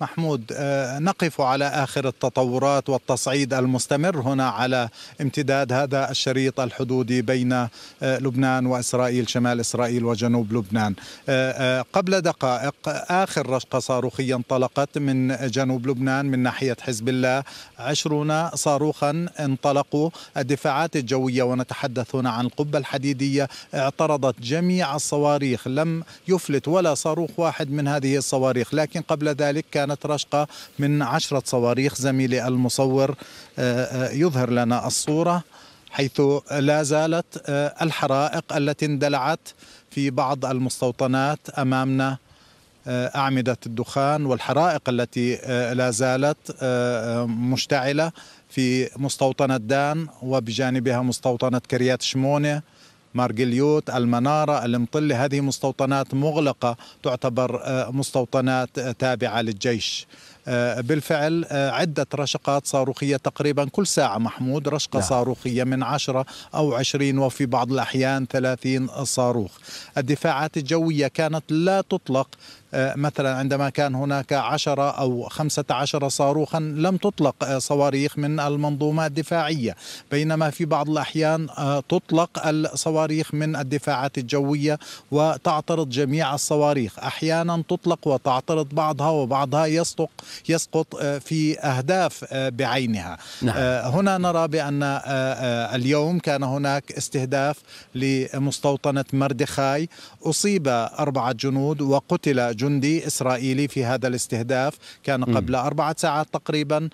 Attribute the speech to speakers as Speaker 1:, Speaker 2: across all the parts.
Speaker 1: محمود آه، نقف على آخر التطورات والتصعيد المستمر هنا على امتداد هذا الشريط الحدودي بين آه، لبنان وإسرائيل شمال إسرائيل وجنوب لبنان آه، قبل دقائق آخر رشقة صاروخية انطلقت من جنوب لبنان من ناحية حزب الله عشرون صاروخا انطلقوا الدفاعات الجوية ونتحدث هنا عن القبة الحديدية اعترضت جميع الصواريخ لم يفلت ولا صاروخ واحد من هذه الصواريخ لكن قبل ذلك كان كانت رشقة من عشرة صواريخ زميلي المصور آه، آه، يظهر لنا الصورة حيث لا زالت آه، الحرائق التي اندلعت في بعض المستوطنات أمامنا أعمدة الدخان والحرائق التي لا زالت مشتعلة في مستوطنة دان وبجانبها مستوطنة كريات شمونة مارجليوت المنارة المطلة هذه مستوطنات مغلقة تعتبر آه، مستوطنات آه، تابعة للجيش آه، بالفعل آه، عدة رشقات صاروخية تقريبا كل ساعة محمود رشقة لا. نعم. صاروخية من 10 أو 20 وفي بعض الأحيان 30 صاروخ الدفاعات الجوية كانت لا تطلق آه، مثلا عندما كان هناك عشرة أو خمسة عشر صاروخا لم تطلق صواريخ من المنظومة الدفاعية بينما في بعض الأحيان تطلق الصواريخ من الدفاعات الجوية وتعترض جميع الصواريخ أحيانا تطلق وتعترض بعضها وبعضها يصدق يسقط آه، في أهداف آه، بعينها نعم. آه، هنا نرى بأن اليوم كان هناك استهداف لمستوطنة مردخاي أصيب أربعة جنود وقتل جندي إسرائيلي في هذا الاستهداف كان قبل أربعة ساعات تقريبا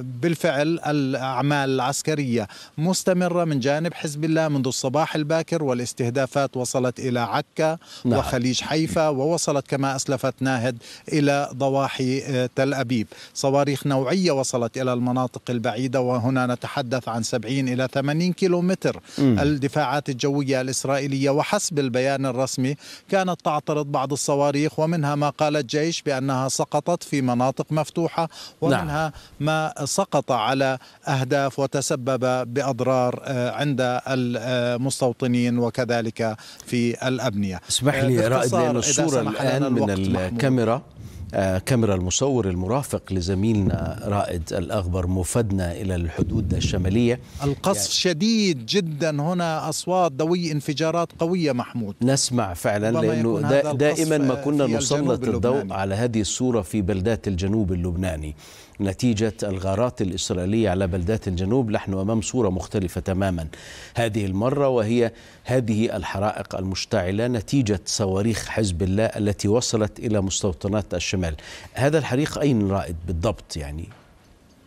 Speaker 1: بالفعل الأعمال العسكرية مستمرة من جانب حزب الله منذ الصباح الباكر والاستهدافات وصلت إلى عكا نعم. وخليج حيفا ووصلت كما أسلفت ناهد إلى ضواحي تل أبيب صواريخ نوعية وصلت إلى المناطق البعيدة وهنا نتحدث عن 70 إلى 80 كيلومتر م. الدفاعات الجوية الإسرائيلية وحسب البيان الرسمي كانت تعترض بعض الصواريخ ومنها ما قال الجيش بأنها سقطت في مناطق مفتوحة ومنها نعم. ما سقط على أهداف وتسبب بأضرار آه، عند المستوطنين وكذلك في الأبنية اسمح آه، لي رائد لأن الصورة الآن من الكاميرا
Speaker 2: محمود. آه، كاميرا المصور المرافق لزميلنا رائد الأغبر مفدنا إلى الحدود الشمالية القصف يعني شديد جدا هنا أصوات ذوي انفجارات قوية محمود نسمع فعلا لأنه دائما ما كنا نسلط الضوء على هذه الصورة في بلدات الجنوب اللبناني نتيجة الغارات الإسرائيلية على بلدات الجنوب نحن أمام صورة مختلفة تماما هذه المرة وهي هذه الحرائق المشتعلة نتيجة صواريخ حزب الله التي وصلت إلى مستوطنات الشمال الشمال هذا الحريق أين رائد بالضبط يعني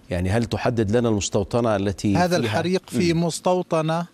Speaker 2: يعني هل تحدد لنا المستوطنة التي هذا الحريق في
Speaker 1: مستوطنة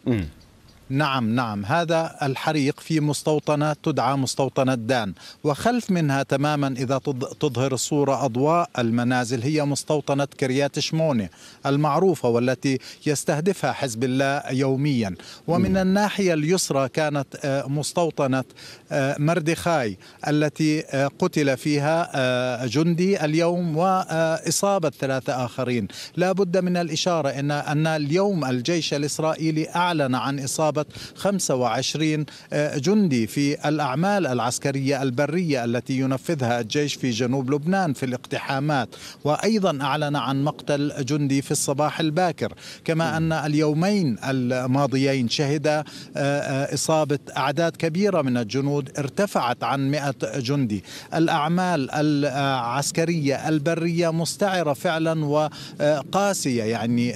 Speaker 2: نعم نعم هذا
Speaker 1: الحريق في مستوطنة تدعى مستوطنة دان وخلف منها تماما إذا تظهر الصورة أضواء المنازل هي مستوطنة كريات شمونة المعروفة والتي يستهدفها حزب الله يوميا ومن الناحية اليسرى كانت آه، مستوطنة آه، مردخاي التي آه، قتل فيها جندي اليوم وإصابة ثلاثة آخرين لا بد من الإشارة إن اليوم الجيش الإسرائيلي أعلن عن إصابة قرابة 25 آه، جندي في الأعمال العسكرية البرية التي ينفذها الجيش في جنوب لبنان في الاقتحامات وأيضا أعلن عن مقتل جندي في الصباح الباكر كما أن اليومين الماضيين شهد آه، آه، إصابة أعداد كبيرة من الجنود ارتفعت عن 100 جندي الأعمال العسكرية البرية مستعرة فعلا وقاسية يعني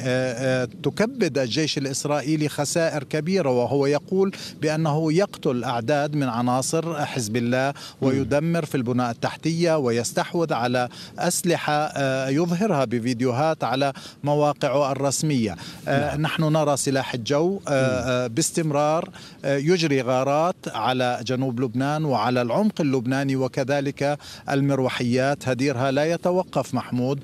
Speaker 1: تكبد الجيش الإسرائيلي خسائر كبيرة وهو يقول بأنه يقتل أعداد من عناصر حزب الله ويدمر في البناء التحتية ويستحوذ على أسلحة آه، يظهرها بفيديوهات على مواقعه الرسمية آه، نعم. نحن نرى سلاح الجو آه، باستمرار يجري غارات على جنوب لبنان وعلى العمق اللبناني وكذلك المروحيات هديرها لا يتوقف محمود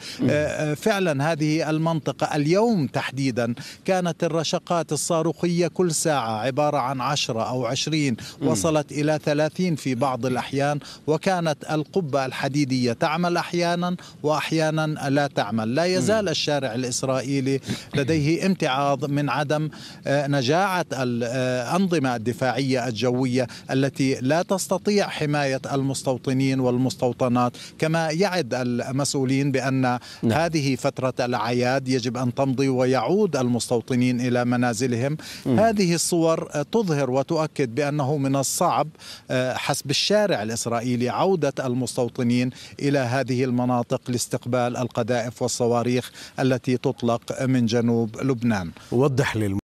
Speaker 1: فعلا هذه المنطقة اليوم تحديدا كانت الرشقات الصاروخية كل ساعة عبارة عن 10 أو 20 وصلت إلى 30 في بعض الأحيان وكانت القبة الحديدية تعمل أحيانا وأحيانا لا تعمل لا يزال الشارع الإسرائيلي لديه امتعاض من عدم آه، نجاعة الأنظمة آه، الدفاعية الجوية التي لا تستطيع حماية المستوطنين والمستوطنات كما يعد المسؤولين بأن نعم. هذه فترة الأعياد يجب أن تمضي ويعود المستوطنين إلى منازلهم هذه الصور آه، تظهر وتؤكد بأنه من الصعب آه، حسب الشارع الإسرائيلي عودة المستوطنين إلى هذه المناطق لاستقبال القذائف والصواريخ التي تطلق من جنوب لبنان وضح لي